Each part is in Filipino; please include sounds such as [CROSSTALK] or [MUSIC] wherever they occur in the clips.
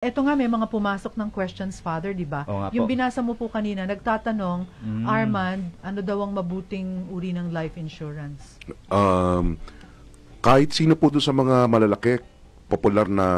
Eto nga, may mga pumasok ng questions, Father, di ba? Yung binasa mo po kanina, nagtatanong, Mm. Armand, ano daw ang mabuting uri ng life insurance? um, kahit sino po doon sa mga malalaki, popular na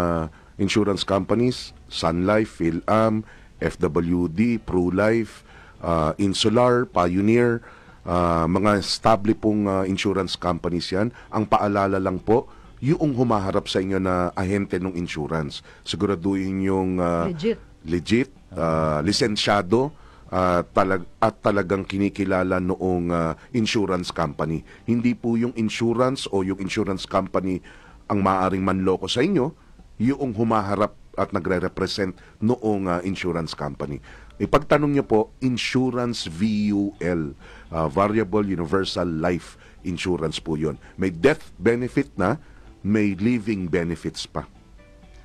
insurance companies, Sun Life, PhilAm, FWD, Pru Life uh, Insular, Pioneer, uh, mga stable pong ah, insurance companies yan. Ang paalala lang po, yung humaharap sa inyo na ahente ng insurance. Siguraduhin yung uh, legit, legit uh, lisensyado, uh, talag at talagang kinikilala noong uh, insurance company. Hindi po yung insurance o yung insurance company ang maaring manloko sa inyo, yung humaharap at nagre-represent noong uh, insurance company. Ipagtanong niyo po, Insurance VUL, uh, Variable Universal Life Insurance po yun. May death benefit na may living benefits pa.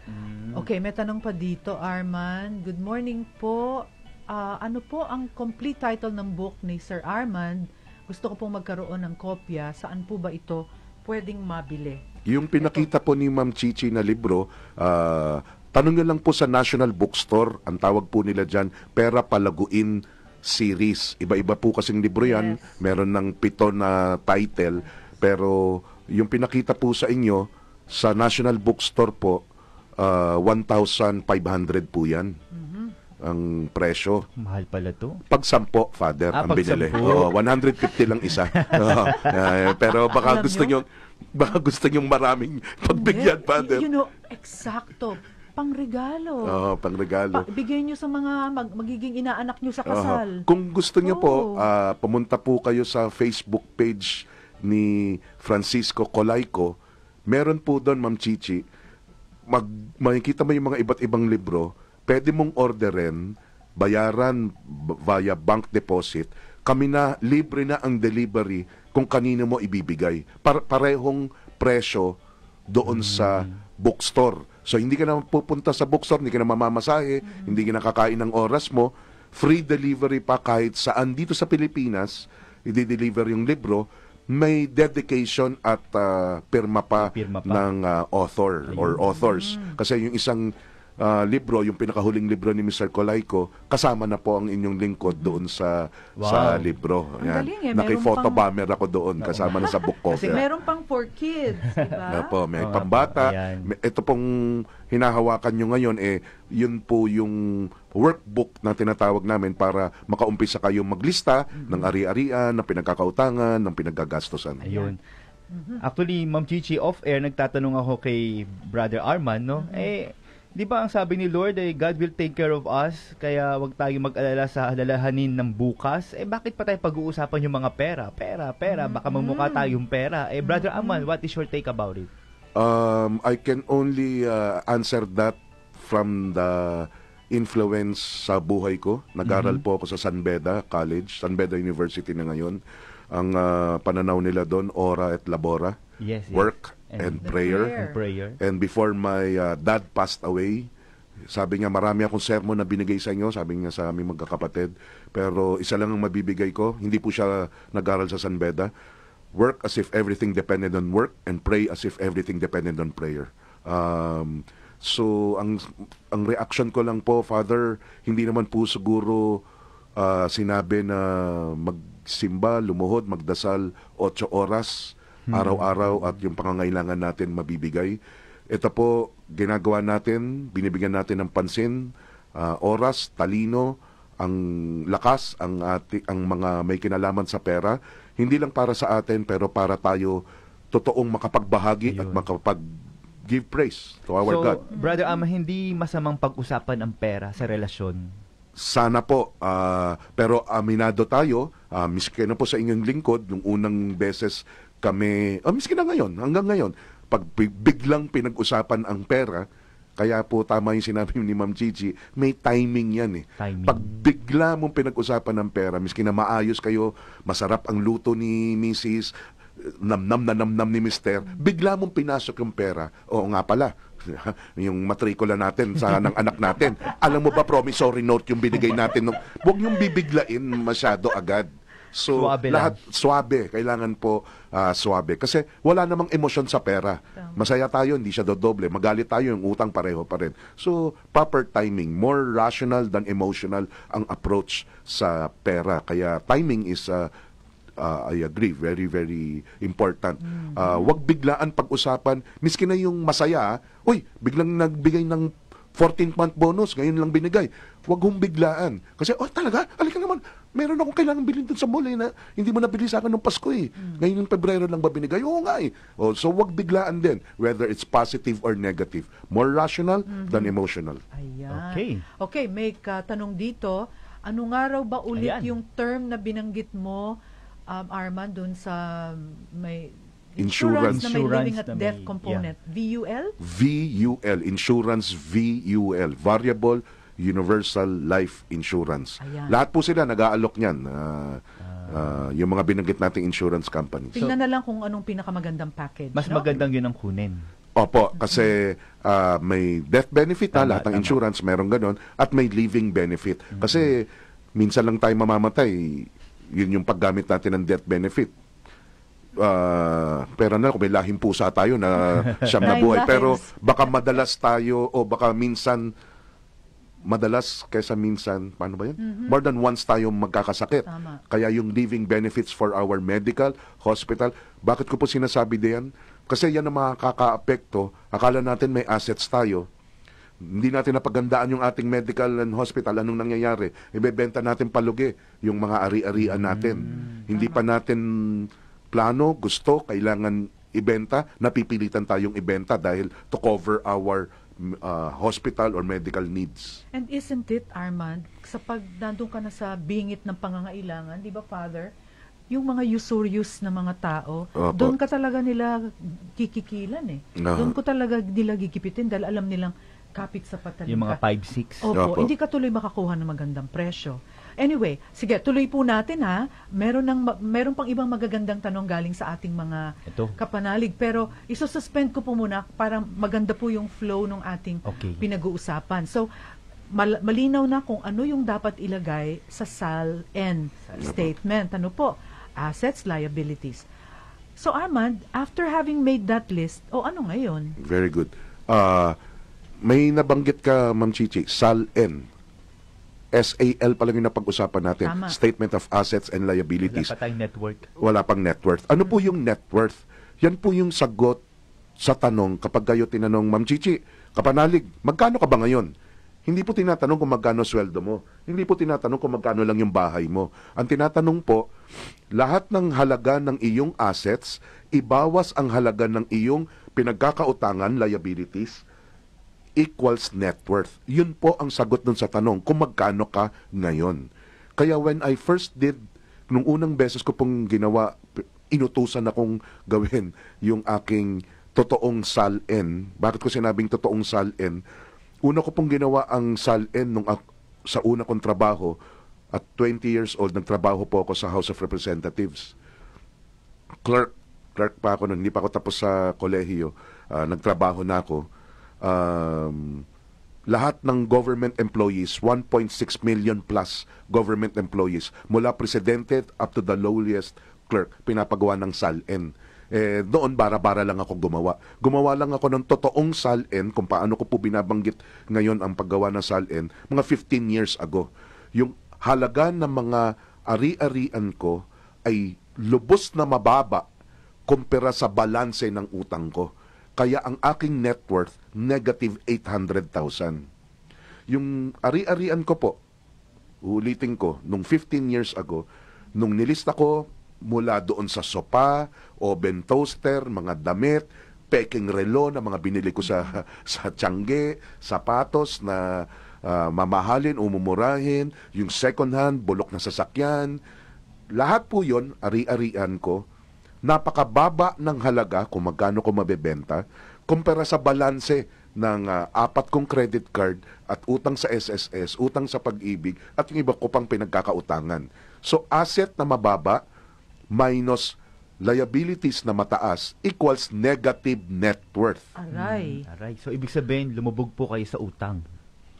Mm. Okay, may tanong pa dito, Arman. Good morning po. Uh, ano po ang complete title ng book ni Sir Armand? Gusto ko pong magkaroon ng kopya. Saan po ba ito pwedeng mabili? Yung pinakita po ni Ma'am Chichi na libro, uh, tanong nyo lang po sa National Bookstore. Ang tawag po nila dyan, Pera Palaguin Series. Iba-iba po kasing libro yan. Yes. Meron ng pito na title. Pero yung pinakita po sa inyo, sa National Bookstore po, uh, ah, 1,500 po yan. Mm-hmm. Ang presyo. Mahal pala to. Pag sampo, Father, ah, ang binili. oh, 150 lang isa. [LAUGHS] Oo, uh, pero baka Alam gusto nyo, baka gusto nyo maraming pagbigyan, Father. You know, eksakto pangregalo. Oo, oh, pangregalo. Pa- bigyan nyo sa mga mag- magiging inaanak niyo sa kasal. Oh, kung gusto niyo oh. po, uh, pumunta po kayo sa Facebook page ni Francisco Colaico, meron po doon, Ma'am Chichi, mag, makikita mo yung mga iba't ibang libro, pwede mong orderin, bayaran via bank deposit, kami na libre na ang delivery kung kanino mo ibibigay. Par- parehong presyo doon mm. sa bookstore. So hindi ka na pupunta sa bookstore, hindi ka na mamamasahe, mm. hindi ka nakakain ng oras mo. Free delivery pa kahit saan dito sa Pilipinas, i-deliver yung libro may dedication at uh, pirma, pa pirma pa ng uh, author Ayun. or authors. Mm. Kasi yung isang uh, libro, yung pinakahuling libro ni Mr. Colaiko, kasama na po ang inyong lingkod doon sa wow. sa libro. Ang Yan. galing eh. Naki-photo pang... bomber ako doon, kasama na sa book cover. Kasi meron pang for kids, di ba? po, may oh, pambata. Ito pong hinahawakan nyo ngayon, eh, yun po yung workbook na tinatawag namin para makaumpisa kayo maglista mm-hmm. ng ari-arian, ng pinagkakautangan, ng pinaggagastosan. Ayun. Mm-hmm. Actually, Ma'am Chichi, off-air, nagtatanong ako kay Brother Arman, no? Mm-hmm. Eh, Di ba ang sabi ni Lord ay eh, God will take care of us, kaya wag tayong mag-alala sa alalahanin ng bukas. Eh bakit pa tayo pag-uusapan yung mga pera? Pera, pera, baka mamukha mm-hmm. tayong pera. Eh Brother mm-hmm. Aman, what is your take about it? Um, I can only uh, answer that from the influence sa buhay ko. Nag-aral mm-hmm. po ako sa San Beda College, San Beda University na ngayon. Ang uh, pananaw nila doon, ora et labora. Yes, yes. Work and, and prayer. prayer. And before my uh, dad passed away, sabi niya, marami akong sermon na binigay sa inyo, sabi niya sa aming magkakapatid. Pero isa lang ang mabibigay ko, hindi po siya nag-aral sa San Beda. Work as if everything depended on work and pray as if everything depended on prayer. Um, so, ang, ang reaction ko lang po, Father, hindi naman po siguro uh, sinabi na magsimba, lumuhod, magdasal 8 oras hmm. araw-araw at yung pangangailangan natin mabibigay. Ito po, ginagawa natin, binibigyan natin ng pansin, uh, oras, talino, ang lakas, ang, ati, ang mga may kinalaman sa pera, hindi lang para sa atin, pero para tayo totoong makapagbahagi Ayun. at makapag give praise to our so, God. Brother Ama, hindi masamang pag-usapan ang pera sa relasyon. Sana po, uh, pero aminado tayo, uh, miski na po sa inyong lingkod, nung unang beses kami, oh, miski na ngayon, hanggang ngayon, pag biglang pinag-usapan ang pera, kaya po tama yung sinabi ni Ma'am Gigi, may timing yan eh. Timing. Pag bigla mong pinag-usapan ng pera, miski na maayos kayo, masarap ang luto ni Mrs., namnam na namnam ni Mister, bigla mong pinasok yung pera. Oo nga pala, [LAUGHS] yung matrikula natin sa ng anak natin. Alam mo ba promissory note yung binigay natin? Huwag yung bibiglain masyado agad. So swabe lahat lang. swabe, kailangan po uh, ah, swabe kasi wala namang emosyon sa pera. Masaya tayo, hindi siya dodoble. Magalit tayo, yung utang pareho pa rin. So proper timing, more rational than emotional ang approach sa pera. Kaya timing is uh, uh, I agree, very, very important. Mm-hmm. Uh, wag biglaan pag-usapan. Miski na yung masaya, uy, biglang nagbigay ng 14-month bonus, ngayon lang binigay. Huwag hong biglaan. Kasi, oh, talaga? Halika naman. Meron akong kailangan bilhin dun sa mall eh, na hindi mo nabili sa akin nung Pasko eh. Mm. Ngayon yung Pebrero lang ba binigay? Oo nga eh. Oh, so, huwag biglaan din, whether it's positive or negative. More rational mm-hmm. than emotional. Ayan. Okay. Okay, may tanong dito. Ano nga raw ba ulit Ayan. yung term na binanggit mo, um, Arman, dun sa may insurance, insurance na may living at death may, component. Yeah. VUL? VUL. Insurance VUL. Variable Universal Life Insurance. Ayan. Lahat po sila nag-aalok niyan. Uh, uh, yung mga binanggit nating insurance companies. Tingnan na lang kung anong pinakamagandang package. Mas no? magandang yun ang kunin. Opo, kasi uh, may death benefit tama, ha, lahat ng insurance meron ganun at may living benefit. Mm-hmm. Kasi minsan lang tayo mamamatay, yun yung paggamit natin ng death benefit. Uh, pero na, kung may lahim pusa tayo na [LAUGHS] siyam na buhay. Pero baka madalas tayo o baka minsan madalas kaysa minsan, paano ba yun? Mm-hmm. More than once tayo magkakasakit. Tama. Kaya yung living benefits for our medical, hospital, bakit ko po sinasabi diyan? Kasi yan ang makakaapekto. Akala natin may assets tayo. Hindi natin napagandaan yung ating medical and hospital. Anong nangyayari? Ibebenta natin palugi yung mga ari-arian natin. Mm-hmm. Hindi pa natin plano, gusto, kailangan ibenta. Napipilitan tayong ibenta dahil to cover our uh, hospital or medical needs. And isn't it, Armand, sa pag nandun ka na sa bingit ng pangangailangan, di ba, Father, yung mga usurious na mga tao, Opo. doon ka talaga nila kikikilan eh. No. Ah. Doon ko talaga nila gigipitin dahil alam nilang kapit sa patalim Yung mga 5-6. Opo, Opo, hindi ka tuloy makakuha ng magandang presyo. Anyway, sige, tuloy po natin ha. Meron, ng, meron pang ibang magagandang tanong galing sa ating mga Ito. kapanalig. Pero isususpend ko po muna para maganda po yung flow ng ating okay. pinag-uusapan. So, mal- malinaw na kung ano yung dapat ilagay sa SAL-N statement. Ano po? Assets, liabilities. So Armand, after having made that list, o oh, ano ngayon? Very good. Uh, may nabanggit ka, Ma'am Chichi, SAL-N. SAL pa lang yung napag-usapan natin. Tama. Statement of Assets and Liabilities. Wala pa net worth. Wala pang net worth. Ano po yung net worth? Yan po yung sagot sa tanong kapag kayo tinanong, Ma'am Chichi, kapanalig, magkano ka ba ngayon? Hindi po tinatanong kung magkano sweldo mo. Hindi po tinatanong kung magkano lang yung bahay mo. Ang tinatanong po, lahat ng halaga ng iyong assets, ibawas ang halaga ng iyong pinagkakautangan, liabilities, equals net worth. Yun po ang sagot dun sa tanong kung magkano ka ngayon. Kaya when I first did, nung unang beses ko pong ginawa, inutusan akong gawin yung aking totoong sal-n. Bakit ko sinabing totoong sal-n? Una ko pong ginawa ang sal-n nung sa una kong trabaho at 20 years old, nagtrabaho po ako sa House of Representatives. Clerk, clerk pa ako nun, hindi pa ako tapos sa kolehiyo. Uh, nagtrabaho na ako um, lahat ng government employees, 1.6 million plus government employees, mula presidente up to the lowest clerk, pinapagawa ng SALN. Eh, doon bara-bara lang ako gumawa. Gumawa lang ako ng totoong SALN, kung paano ko po binabanggit ngayon ang paggawa ng SALN, mga 15 years ago. Yung halaga ng mga ari-arian ko ay lubos na mababa kumpara sa balanse ng utang ko. Kaya ang aking net worth, negative 800,000. Yung ari-arian ko po, ulitin ko, nung 15 years ago, nung nilista ko mula doon sa sopa, oven toaster, mga damit, peking relo na mga binili ko sa [LAUGHS] sa tiangge, sapatos na uh, mamahalin o yung second hand, bulok na sasakyan. Lahat po yon ari-arian ko napakababa ng halaga kung magkano ko mabebenta kumpara sa balanse ng uh, apat kong credit card at utang sa SSS, utang sa pag-ibig at yung iba ko pang pinagkakautangan. So asset na mababa minus liabilities na mataas equals negative net worth. Aray. Hmm, aray. So ibig sabihin lumubog po kayo sa utang.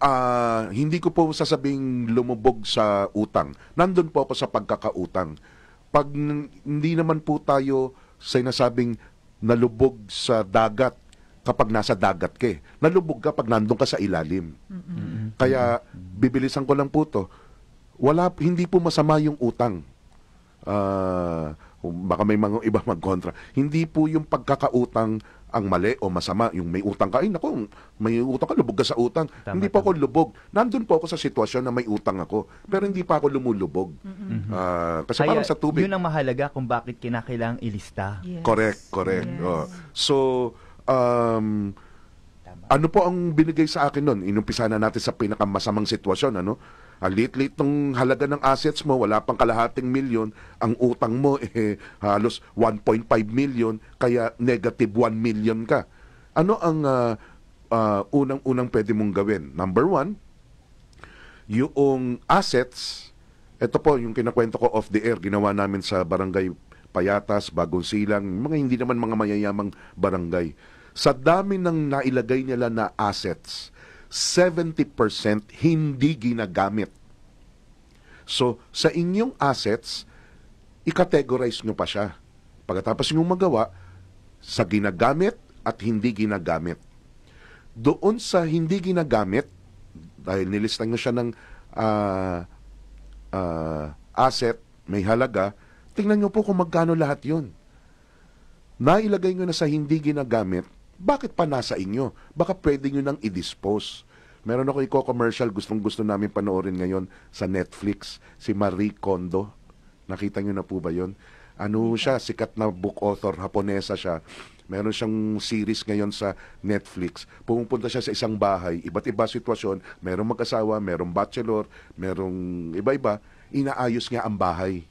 Uh, hindi ko po sasabing lumubog sa utang. Nandun po ako sa pagkakautang pag hindi naman po tayo sinasabing nalubog sa dagat kapag nasa dagat ka eh. Nalubog ka pag nandun ka sa ilalim. Mm-hmm. Kaya bibilisan ko lang po to. Wala, hindi po masama yung utang. Uh, baka may mga iba magkontra. Hindi po yung pagkakautang ang mali o masama. Yung may utang ka, ay naku, may utang ka, lubog ka sa utang. Tama, hindi pa ako lubog. Nandun po ako sa sitwasyon na may utang ako, pero mm-hmm. hindi pa ako lumulubog. Mm-hmm. Uh, kasi Kaya, parang sa tubig. Yun ang mahalaga kung bakit kinakailangang ilista. Yes. Correct, correct. Yes. Oh. So, um, ano po ang binigay sa akin noon? Inumpisa na natin sa pinakamasamang sitwasyon, ano? Ang liit-liit ng halaga ng assets mo, wala pang kalahating milyon, ang utang mo [LAUGHS] eh, halos 1.5 million, kaya negative 1 million ka. Ano ang uh, uh, unang-unang pwede mong gawin? Number one, yung assets, ito po yung kinakwento ko off the air, ginawa namin sa barangay Payatas, Bagong Silang, mga hindi naman mga mayayamang barangay. Sa dami ng nailagay nila na assets, 70% hindi ginagamit. So, sa inyong assets, i-categorize nyo pa siya. Pagkatapos nyo magawa, sa ginagamit at hindi ginagamit. Doon sa hindi ginagamit, dahil nilistan nyo siya ng uh, uh, asset, may halaga, tingnan nyo po kung magkano lahat yun. Nailagay nyo na sa hindi ginagamit, bakit pa nasa inyo? Baka pwede nyo nang i-dispose. Meron ako i-commercial, gustong-gusto namin panoorin ngayon sa Netflix, si Marie Kondo. Nakita nyo na po ba yon? Ano siya, sikat na book author, Haponesa siya. Meron siyang series ngayon sa Netflix. Pumupunta siya sa isang bahay, iba't iba sitwasyon. Merong mag-asawa, merong bachelor, merong iba-iba. Inaayos nga ang bahay.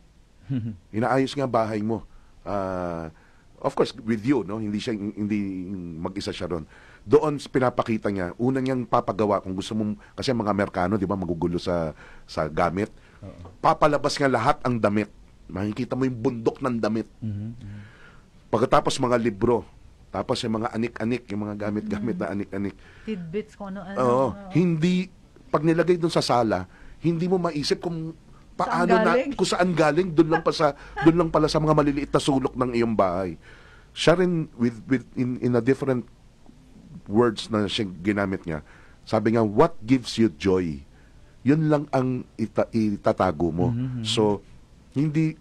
[LAUGHS] Inaayos nga ang bahay mo. Ah... Uh, Of course, with you, no? Hindi siya hindi mag-isa siya doon Doon pinapakita niya, unang niyang papagawa kung gusto mong kasi mga Amerikano, 'di ba, magugulo sa sa gamit. uh Papalabas niya lahat ang damit. Makikita mo yung bundok ng damit. Mm-hmm. Pagkatapos mga libro, tapos yung mga anik-anik, yung mga gamit-gamit mm na mhm. anik-anik. Tidbits ko ano. ano Oo, uh, hindi pag nilagay doon sa sala, hindi mo maiisip kung paano na kung saan galing doon lang pa sa [LAUGHS] doon lang pala sa mga maliliit na sulok ng iyong bahay. Siya rin with, with in, in a different words na siya ginamit niya. Sabi nga what gives you joy? Yun lang ang ita- itatago mo. Mm-hmm. So hindi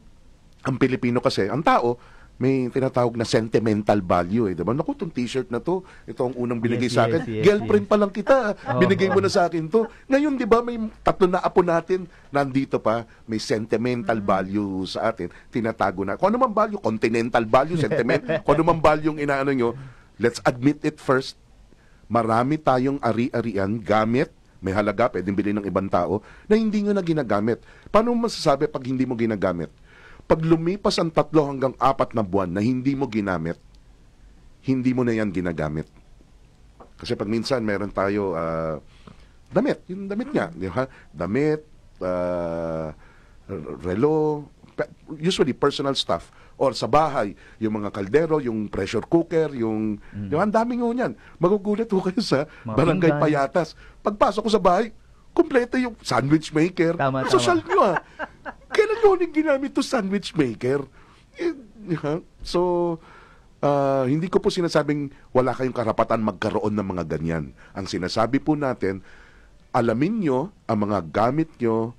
ang Pilipino kasi ang tao may tinatawag na sentimental value eh, 'di ba? Naku, tong t-shirt na to, ito ang unang binigay yes, sa akin. Yes, yes, Girlfriend yes. pa lang kita, oh, binigay mo na sa akin to. Ngayon, 'di ba, may tatlo na apo natin nandito pa, may sentimental mm-hmm. value sa atin. Tinatago na. Kung ano man value, continental value, sentiment, kung ano man value yung inaano nyo, let's admit it first. Marami tayong ari-arian gamit may halaga, pwedeng bilhin ng ibang tao, na hindi nyo na ginagamit. Paano mo masasabi pag hindi mo ginagamit? Pag lumipas ang tatlo hanggang apat na buwan na hindi mo ginamit, hindi mo na yan ginagamit. Kasi pag minsan meron tayo uh, damit, yung damit niya, di ba? Damit, uh, relo, usually personal stuff or sa bahay, yung mga kaldero, yung pressure cooker, yung mm. yung ang daming ho niyan. Magugulat ho kayo sa Mabindan. Barangay Payatas. Pagpasok ko sa bahay, kumpleto yung sandwich maker. Tama, Social tama. nyo ah. Kailan noon yung ginamit to sandwich maker? Huh? Eh, so, uh, hindi ko po sinasabing wala kayong karapatan magkaroon ng mga ganyan. Ang sinasabi po natin, alamin nyo ang mga gamit nyo,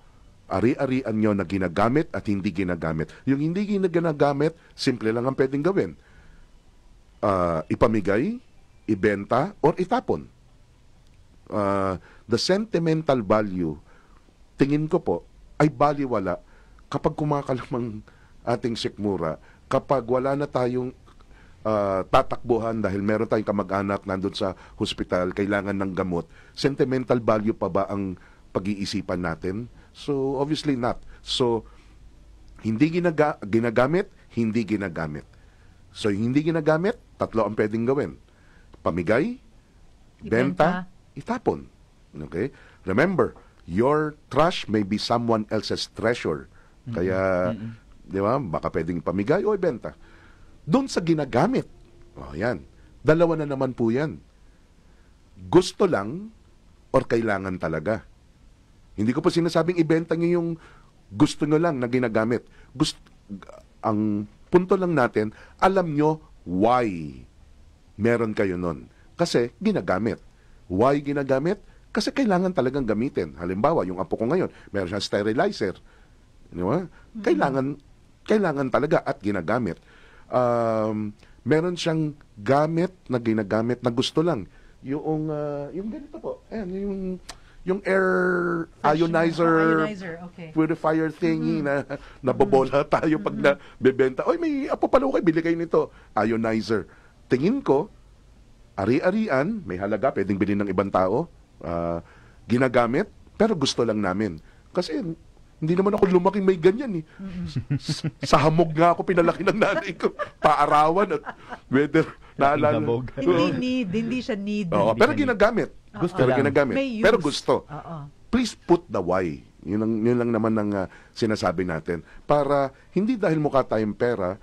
ari-arian nyo na ginagamit at hindi ginagamit. Yung hindi ginagamit, simple lang ang pwedeng gawin. Uh, ipamigay, ibenta, or itapon. Uh, the sentimental value, tingin ko po, ay baliwala kapag kumakalamang ating sikmura, kapag wala na tayong uh, tatakbuhan dahil meron tayong kamag-anak nandun sa hospital, kailangan ng gamot, sentimental value pa ba ang pag-iisipan natin? So, obviously not. So, hindi ginaga- ginagamit, hindi ginagamit. So, hindi ginagamit, tatlo ang pwedeng gawin. Pamigay, benta, itapon. Okay? Remember, your trash may be someone else's treasure. Kaya, mm-hmm. di ba, baka pwedeng pamigay o ibenta. Doon sa ginagamit, oh, yan, dalawa na naman po yan. Gusto lang or kailangan talaga. Hindi ko po sinasabing ibenta niyo yung gusto nyo lang na ginagamit. Gusto, ang punto lang natin, alam nyo why meron kayo nun. Kasi ginagamit. Why ginagamit? Kasi kailangan talagang gamitin. Halimbawa, yung apo ko ngayon, meron siyang sterilizer Di ba? Kailangan, kailangan talaga at ginagamit. Um, meron siyang gamit na ginagamit na gusto lang. Yung, uh, yung ganito po. Ayan, yung, yung air Fashion. ionizer, oh, ionizer. Okay. purifier thingy mm-hmm. na [LAUGHS] nabobola mm-hmm. tayo pag mm-hmm. nabebenta. Oy, may apo pala kayo, eh, bili kayo nito. Ionizer. Tingin ko, ari-arian, may halaga, pwedeng bilhin ng ibang tao, uh, ginagamit, pero gusto lang namin. Kasi hindi naman ako lumaki may ganyan eh. Sa hamog nga ako pinalaki ng nanay ko. Paarawan at weather. naalala. hindi need, hindi siya need. Oo, pero ginagamit. Gusto pero lang. ginagamit. May use. Pero gusto. Oo. Please put the why. Yun lang, yun lang naman ang ah, sinasabi natin. Para hindi dahil mukha tayong pera,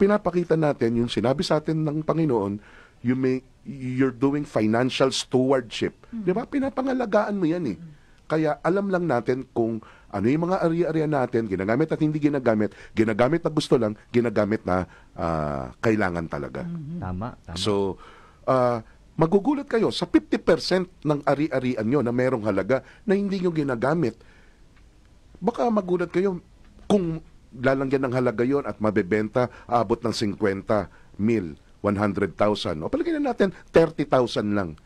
pinapakita natin yung sinabi sa atin ng Panginoon, you may, you're doing financial stewardship. Mm. Di ba? Pinapangalagaan mo yan eh. Mm. Kaya alam lang natin kung ano yung mga ari-arian natin, ginagamit at hindi ginagamit, ginagamit na gusto lang, ginagamit na uh, kailangan talaga. Mm-hmm. Tama, tama. So, uh, magugulat kayo sa 50% ng ari-arian nyo na merong halaga na hindi nyo ginagamit. Baka magulat kayo kung lalangyan ng halaga yon at mabebenta abot ng 50 mil, 100,000. O palagay na natin 30,000 lang.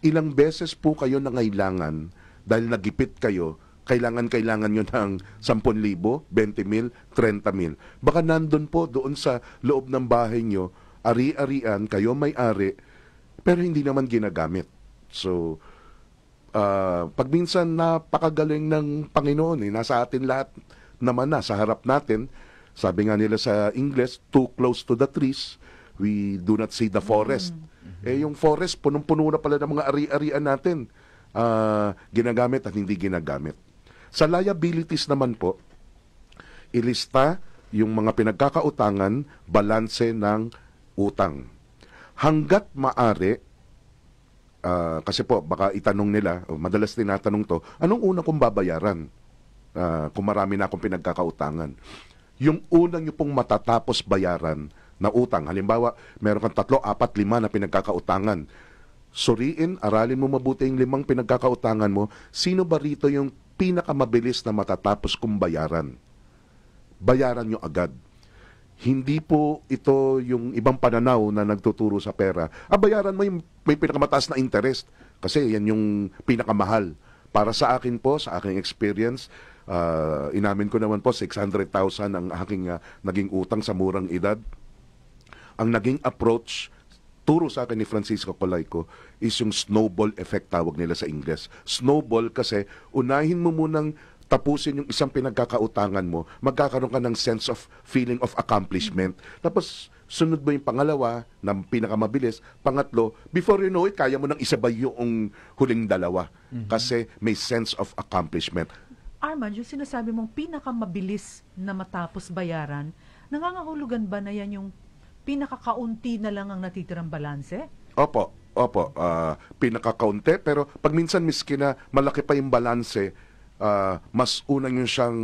Ilang beses po kayo nangailangan dahil nagipit kayo kailangan-kailangan nyo ng 10,000, 20,000, 30,000. Baka nandun po doon sa loob ng bahay nyo, ari-arian, kayo may-ari, pero hindi naman ginagamit. So, uh, pag minsan napakagaling ng Panginoon, eh, nasa atin lahat naman na, sa harap natin, sabi nga nila sa English, too close to the trees, we do not see the forest. Mm-hmm. Eh, yung forest, punong-puno na pala ng mga ari-arian natin. Uh, ginagamit at hindi ginagamit. Sa liabilities naman po, ilista yung mga pinagkakautangan, balanse ng utang. Hanggat maari, uh, ah, kasi po, baka itanong nila, oh, madalas tinatanong to, anong una kong babayaran uh, kung marami na akong pinagkakautangan? Yung unang nyo pong matatapos bayaran na utang, halimbawa, meron kang tatlo, apat, lima na pinagkakautangan, suriin, aralin mo mabuti yung limang pinagkakautangan mo, sino ba rito yung pinakamabilis na matatapos kong bayaran. Bayaran nyo agad. Hindi po ito yung ibang pananaw na nagtuturo sa pera. Ah, bayaran mo yung may pinakamataas na interest kasi yan yung pinakamahal. Para sa akin po, sa aking experience, uh, inamin ko naman po 600,000 ang aking uh, naging utang sa murang edad. Ang naging approach turo sa akin ni Francisco Colayco is yung snowball effect tawag nila sa Ingles. Snowball kasi unahin mo munang tapusin yung isang pinagkakautangan mo, magkakaroon ka ng sense of feeling of accomplishment. Tapos, sunod mo yung pangalawa, na pinakamabilis, pangatlo, before you know it, kaya mo nang isabay yung huling dalawa. Mm-hmm. Kasi may sense of accomplishment. Armand, yung sinasabi mong pinakamabilis na matapos bayaran, nangangahulugan ba na yan yung pinakakaunti na lang ang natitirang balanse? Opo, opo. Uh, pinakakaunti, pero pag minsan miski na malaki pa yung balanse, uh, mas unang yung siyang,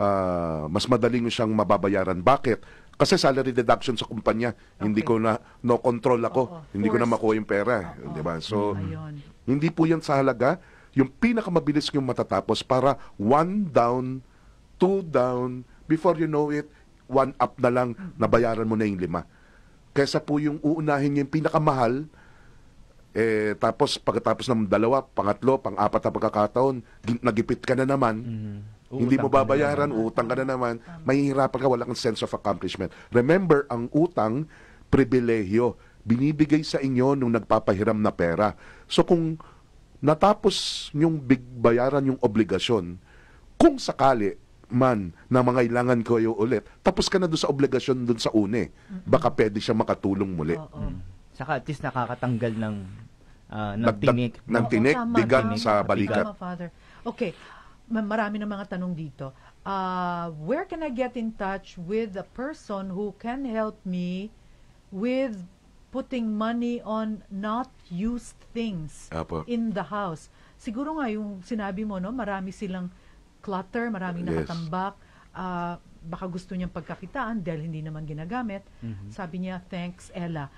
uh, mas madaling yung siyang mababayaran. Bakit? Kasi salary deduction sa kumpanya, okay. hindi ko na no control ako, Oo, hindi course. ko na makuha yung pera, eh, Oo. 'di ba? So Ayun. hindi po 'yan sa halaga, yung pinakamabilis yung matatapos para one down, two down, before you know it, one up na lang, nabayaran mo na yung lima. Kesa po yung uunahin yung pinakamahal, eh, tapos pagkatapos ng dalawa, pangatlo, pang-apat na pagkakataon, nagipit ka na naman, mm-hmm. hindi mo babayaran, ka utang ka na naman, mahihirapan ka, wala kang sense of accomplishment. Remember, ang utang, pribilehyo, binibigay sa inyo nung nagpapahiram na pera. So kung natapos yung big bayaran yung obligasyon, kung sakali man na mangailangan ko kayo ulit, tapos ka na doon sa obligasyon doon sa une. Baka pwede siya makatulong muli. Oo. Saka at least nakakatanggal ng, ah, ng Nagdag- tinik. ng tinik, tama, bigat tama. sa balikat. Tama, Father. Okay. Ma- Marami ng mga tanong dito. Uh, where can I get in touch with a person who can help me with putting money on not used things Apo. in the house? Siguro nga yung sinabi mo, no, marami silang clutter, maraming yes. nakatambak, uh, baka gusto niyang pagkakitaan dahil hindi naman ginagamit. Mm-hmm. Sabi niya, thanks Ella.